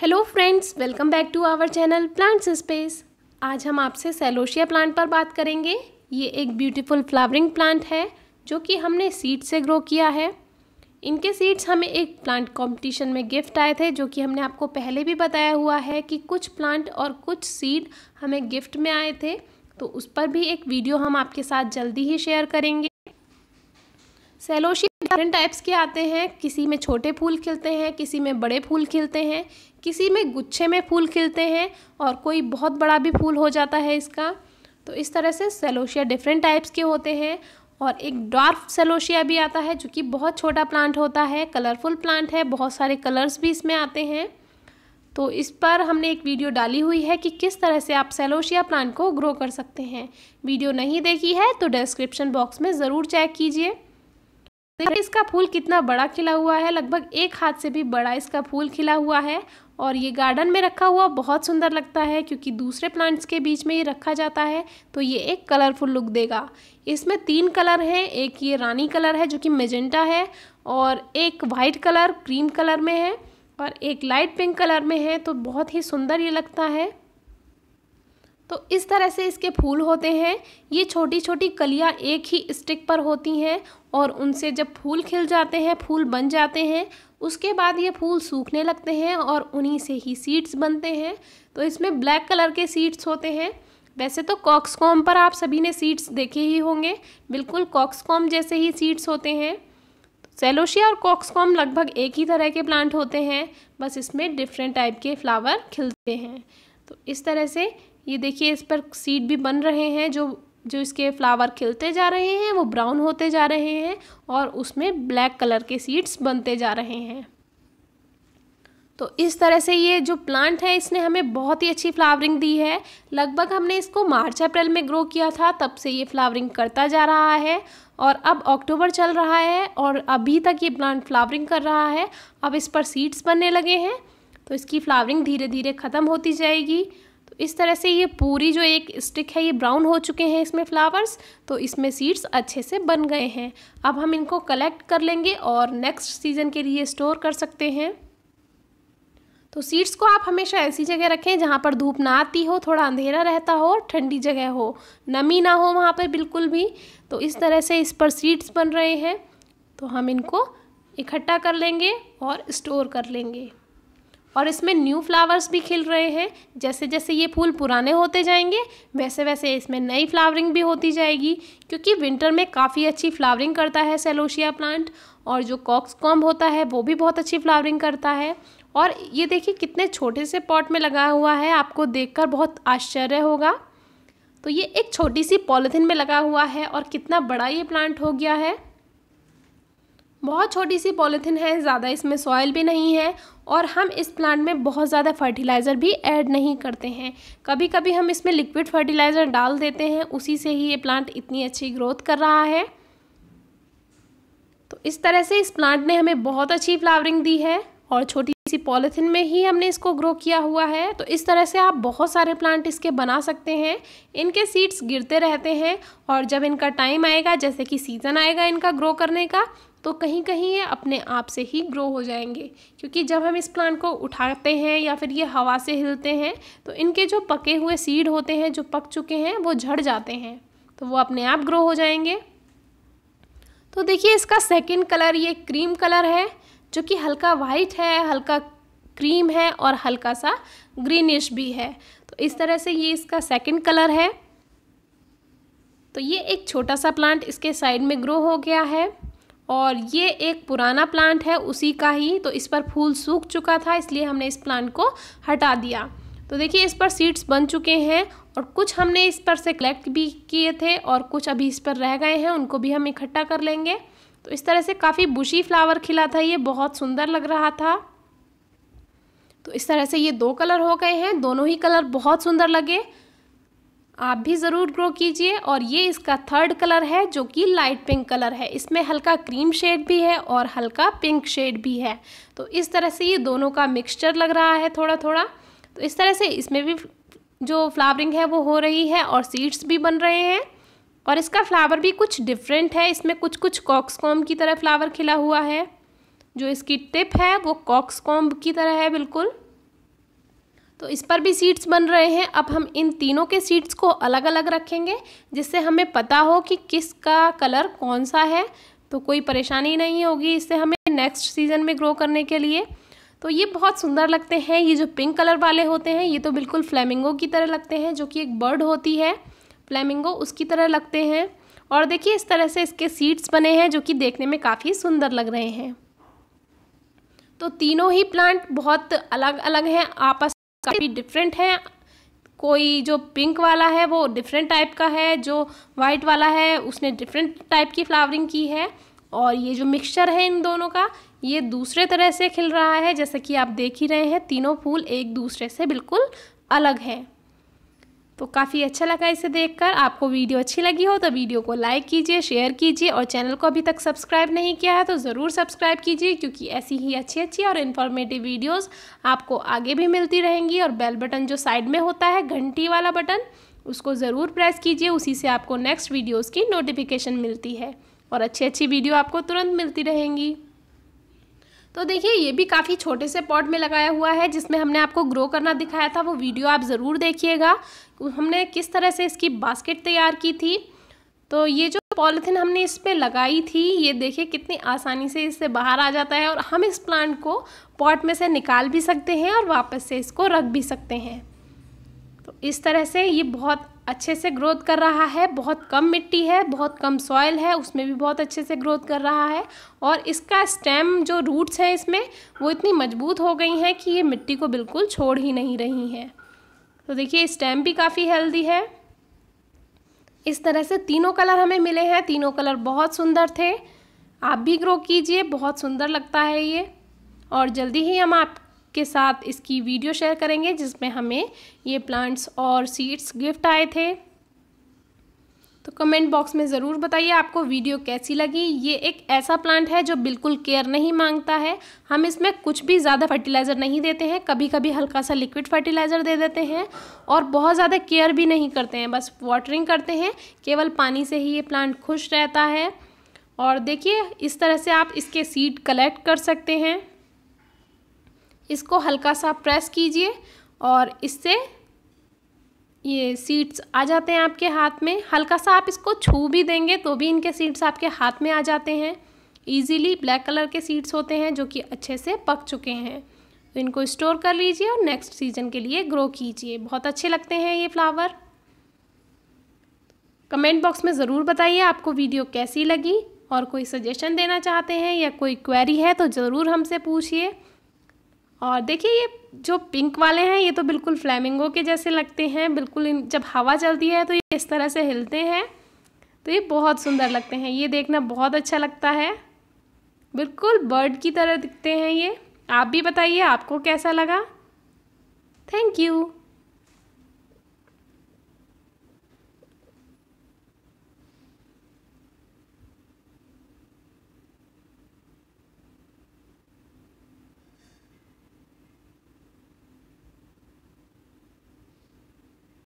hello friends welcome back to our channel plants space आज हम आपसे सेलोशिया प्लांट पर बात करेंगे ये एक ब्यूटीफुल फ्लावरिंग प्लांट है जो कि हमने सीड से ग्रो किया है इनके सीड्स हमें एक प्लांट कंपटीशन में गिफ्ट आए थे जो कि हमने आपको पहले भी बताया हुआ है कि कुछ प्लांट और कुछ सीड हमें गिफ्ट में आए थे तो उस पर भी एक वीडियो हम आपके साथ जल्दी ही शेयर करेंगे सेलोशिया डिफरेंट टाइप्स के आते हैं किसी में छोटे फूल खिलते हैं किसी में बड़े फूल खिलते हैं किसी में गुच्छे में फूल खिलते हैं और कोई बहुत बड़ा भी फूल हो जाता है इसका तो इस तरह से सेलोशिया डिफरेंट टाइप्स के होते हैं और एक डार्फ सेलोशिया भी आता है जो कि बहुत छोटा प्लांट होता है कलरफुल प्लांट है बहुत सारे कलर्स भी इसमें आते हैं तो इस पर हमने एक वीडियो डाली हुई है कि किस तरह से आप सेलोशिया प्लांट को ग्रो कर सकते हैं वीडियो नहीं देखी है तो डिस्क्रिप्शन बॉक्स में ज़रूर चेक कीजिए देखिए तो इसका फूल कितना बड़ा खिला हुआ है लगभग एक हाथ से भी बड़ा इसका फूल खिला हुआ है और ये गार्डन में रखा हुआ बहुत सुंदर लगता है क्योंकि दूसरे प्लांट्स के बीच में ये रखा जाता है तो ये एक कलरफुल लुक देगा इसमें तीन कलर हैं एक ये रानी कलर है जो कि मेजेंटा है और एक वाइट कलर क्रीम कलर में है और एक लाइट पिंक कलर में है तो बहुत ही सुंदर ये लगता है तो इस तरह से इसके फूल होते हैं ये छोटी छोटी कलियाँ एक ही स्टिक पर होती हैं और उनसे जब फूल खिल जाते हैं फूल बन जाते हैं उसके बाद ये फूल सूखने लगते हैं और उन्हीं से ही सीड्स बनते हैं तो इसमें ब्लैक कलर के सीड्स होते हैं वैसे तो कॉक्सकॉम पर आप सभी ने सीड्स देखे ही होंगे बिल्कुल कॉक्सकॉम जैसे ही सीड्स होते हैं सेलोशिया और कॉक्सकॉम लगभग एक ही तरह के प्लांट होते हैं बस इसमें डिफरेंट टाइप के फ्लावर खिलते हैं तो इस तरह से ये देखिए इस पर सीड भी बन रहे हैं जो जो इसके फ्लावर खिलते जा रहे हैं वो ब्राउन होते जा रहे हैं और उसमें ब्लैक कलर के सीड्स बनते जा रहे हैं तो इस तरह से ये जो प्लांट है इसने हमें बहुत ही अच्छी फ्लावरिंग दी है लगभग हमने इसको मार्च अप्रैल में ग्रो किया था तब से ये फ्लावरिंग करता जा रहा है और अब अक्टूबर चल रहा है और अभी तक ये प्लांट फ्लावरिंग कर रहा है अब इस पर सीड्स बनने लगे हैं तो इसकी फ्लावरिंग धीरे धीरे ख़त्म होती जाएगी इस तरह से ये पूरी जो एक स्टिक है ये ब्राउन हो चुके हैं इसमें फ्लावर्स तो इसमें सीड्स अच्छे से बन गए हैं अब हम इनको कलेक्ट कर लेंगे और नेक्स्ट सीजन के लिए स्टोर कर सकते हैं तो सीड्स को आप हमेशा ऐसी जगह रखें जहाँ पर धूप ना आती हो थोड़ा अंधेरा रहता हो ठंडी जगह हो नमी ना हो वहाँ पर बिल्कुल भी तो इस तरह से इस पर सीड्स बन रहे हैं तो हम इनको इकट्ठा कर लेंगे और स्टोर कर लेंगे और इसमें न्यू फ्लावर्स भी खिल रहे हैं जैसे जैसे ये फूल पुराने होते जाएंगे वैसे वैसे इसमें नई फ्लावरिंग भी होती जाएगी क्योंकि विंटर में काफ़ी अच्छी फ्लावरिंग करता है सेलोशिया प्लांट और जो कॉक्स कॉम्ब होता है वो भी बहुत अच्छी फ्लावरिंग करता है और ये देखिए कितने छोटे से पॉट में लगा हुआ है आपको देखकर बहुत आश्चर्य होगा तो ये एक छोटी सी पॉलीथीन में लगा हुआ है और कितना बड़ा ये प्लांट हो गया है बहुत छोटी सी पॉलीथिन है ज़्यादा इसमें सॉयल भी नहीं है और हम इस प्लांट में बहुत ज़्यादा फर्टिलाइज़र भी ऐड नहीं करते हैं कभी कभी हम इसमें लिक्विड फर्टिलाइज़र डाल देते हैं उसी से ही ये प्लांट इतनी अच्छी ग्रोथ कर रहा है तो इस तरह से इस प्लांट ने हमें बहुत अच्छी फ्लावरिंग दी है और छोटी सी पॉलीथिन में ही हमने इसको ग्रो किया हुआ है तो इस तरह से आप बहुत सारे प्लांट इसके बना सकते हैं इनके सीड्स गिरते रहते हैं और जब इनका टाइम आएगा जैसे कि सीज़न आएगा इनका ग्रो करने का तो कहीं कहीं ये अपने आप से ही ग्रो हो जाएंगे क्योंकि जब हम इस प्लांट को उठाते हैं या फिर ये हवा से हिलते हैं तो इनके जो पके हुए सीड होते हैं जो पक चुके हैं वो झड़ जाते हैं तो वो अपने आप ग्रो हो जाएंगे तो देखिए इसका सेकेंड कलर ये क्रीम कलर है जो कि हल्का वाइट है हल्का क्रीम है और हल्का सा ग्रीनिश भी है तो इस तरह से ये इसका सेकंड कलर है तो ये एक छोटा सा प्लांट इसके साइड में ग्रो हो गया है और ये एक पुराना प्लांट है उसी का ही तो इस पर फूल सूख चुका था इसलिए हमने इस प्लांट को हटा दिया तो देखिए इस पर सीड्स बन चुके हैं और कुछ हमने इस पर से कलेक्ट भी किए थे और कुछ अभी इस पर रह गए हैं उनको भी हम इकट्ठा कर लेंगे तो इस तरह से काफ़ी बुशी फ्लावर खिला था ये बहुत सुंदर लग रहा था तो इस तरह से ये दो कलर हो गए हैं दोनों ही कलर बहुत सुंदर लगे आप भी ज़रूर ग्रो कीजिए और ये इसका थर्ड कलर है जो कि लाइट पिंक कलर है इसमें हल्का क्रीम शेड भी है और हल्का पिंक शेड भी है तो इस तरह से ये दोनों का मिक्सचर लग रहा है थोड़ा थोड़ा तो इस तरह से इसमें भी जो फ्लावरिंग है वो हो रही है और सीड्स भी बन रहे हैं और इसका फ्लावर भी कुछ डिफरेंट है इसमें कुछ कुछ कॉक्सकॉम की तरह फ्लावर खिला हुआ है जो इसकी टिप है वो कॉक्सकॉम्ब की तरह है बिल्कुल तो इस पर भी सीड्स बन रहे हैं अब हम इन तीनों के सीड्स को अलग अलग रखेंगे जिससे हमें पता हो कि किसका कलर कौन सा है तो कोई परेशानी नहीं होगी इससे हमें नेक्स्ट सीज़न में ग्रो करने के लिए तो ये बहुत सुंदर लगते हैं ये जो पिंक कलर वाले होते हैं ये तो बिल्कुल फ्लैमिंगो की तरह लगते हैं जो कि एक बर्ड होती है फ्लैमिंगो उसकी तरह लगते हैं और देखिए इस तरह से इसके सीड्स बने हैं जो कि देखने में काफ़ी सुंदर लग रहे हैं तो तीनों ही प्लांट बहुत अलग अलग हैं आपस काफ़ी डिफरेंट है कोई जो पिंक वाला है वो डिफरेंट टाइप का है जो वाइट वाला है उसने डिफरेंट टाइप की फ्लावरिंग की है और ये जो मिक्सचर है इन दोनों का ये दूसरे तरह से खिल रहा है जैसा कि आप देख ही रहे हैं तीनों फूल एक दूसरे से बिल्कुल अलग हैं तो काफ़ी अच्छा लगा इसे देखकर आपको वीडियो अच्छी लगी हो तो वीडियो को लाइक कीजिए शेयर कीजिए और चैनल को अभी तक सब्सक्राइब नहीं किया है तो ज़रूर सब्सक्राइब कीजिए क्योंकि ऐसी ही अच्छी अच्छी और इन्फॉर्मेटिव वीडियोस आपको आगे भी मिलती रहेंगी और बेल बटन जो साइड में होता है घंटी वाला बटन उसको ज़रूर प्रेस कीजिए उसी से आपको नेक्स्ट वीडियोज़ की नोटिफिकेशन मिलती है और अच्छी अच्छी वीडियो आपको तुरंत मिलती रहेंगी तो देखिए ये भी काफ़ी छोटे से पॉट में लगाया हुआ है जिसमें हमने आपको ग्रो करना दिखाया था वो वीडियो आप ज़रूर देखिएगा हमने किस तरह से इसकी बास्केट तैयार की थी तो ये जो पॉलिथीन हमने इस पर लगाई थी ये देखिए कितनी आसानी से इससे बाहर आ जाता है और हम इस प्लांट को पॉट में से निकाल भी सकते हैं और वापस से इसको रख भी सकते हैं तो इस तरह से ये बहुत अच्छे से ग्रोथ कर रहा है बहुत कम मिट्टी है बहुत कम सॉयल है उसमें भी बहुत अच्छे से ग्रोथ कर रहा है और इसका स्टेम जो रूट्स हैं इसमें वो इतनी मजबूत हो गई हैं कि ये मिट्टी को बिल्कुल छोड़ ही नहीं रही हैं तो देखिए स्टेम भी काफ़ी हेल्दी है इस तरह से तीनों कलर हमें मिले हैं तीनों कलर बहुत सुंदर थे आप भी ग्रो कीजिए बहुत सुंदर लगता है ये और जल्दी ही हम आप के साथ इसकी वीडियो शेयर करेंगे जिसमें हमें ये प्लांट्स और सीड्स गिफ्ट आए थे तो कमेंट बॉक्स में ज़रूर बताइए आपको वीडियो कैसी लगी ये एक ऐसा प्लांट है जो बिल्कुल केयर नहीं मांगता है हम इसमें कुछ भी ज़्यादा फर्टिलाइज़र नहीं देते हैं कभी कभी हल्का सा लिक्विड फर्टिलाइज़र दे देते हैं और बहुत ज़्यादा केयर भी नहीं करते हैं बस वाटरिंग करते हैं केवल पानी से ही ये प्लांट खुश रहता है और देखिए इस तरह से आप इसके सीड कलेक्ट कर सकते हैं इसको हल्का सा प्रेस कीजिए और इससे ये सीड्स आ जाते हैं आपके हाथ में हल्का सा आप इसको छू भी देंगे तो भी इनके सीड्स आपके हाथ में आ जाते हैं ईजीली ब्लैक कलर के सीड्स होते हैं जो कि अच्छे से पक चुके हैं तो इनको स्टोर कर लीजिए और नेक्स्ट सीजन के लिए ग्रो कीजिए बहुत अच्छे लगते हैं ये फ्लावर कमेंट बॉक्स में ज़रूर बताइए आपको वीडियो कैसी लगी और कोई सजेशन देना चाहते हैं या कोई क्वेरी है तो ज़रूर हमसे पूछिए और देखिए ये जो पिंक वाले हैं ये तो बिल्कुल फ्लैमिंगो के जैसे लगते हैं बिल्कुल इन जब हवा चलती है तो ये इस तरह से हिलते हैं तो ये बहुत सुंदर लगते हैं ये देखना बहुत अच्छा लगता है बिल्कुल बर्ड की तरह दिखते हैं ये आप भी बताइए आपको कैसा लगा थैंक यू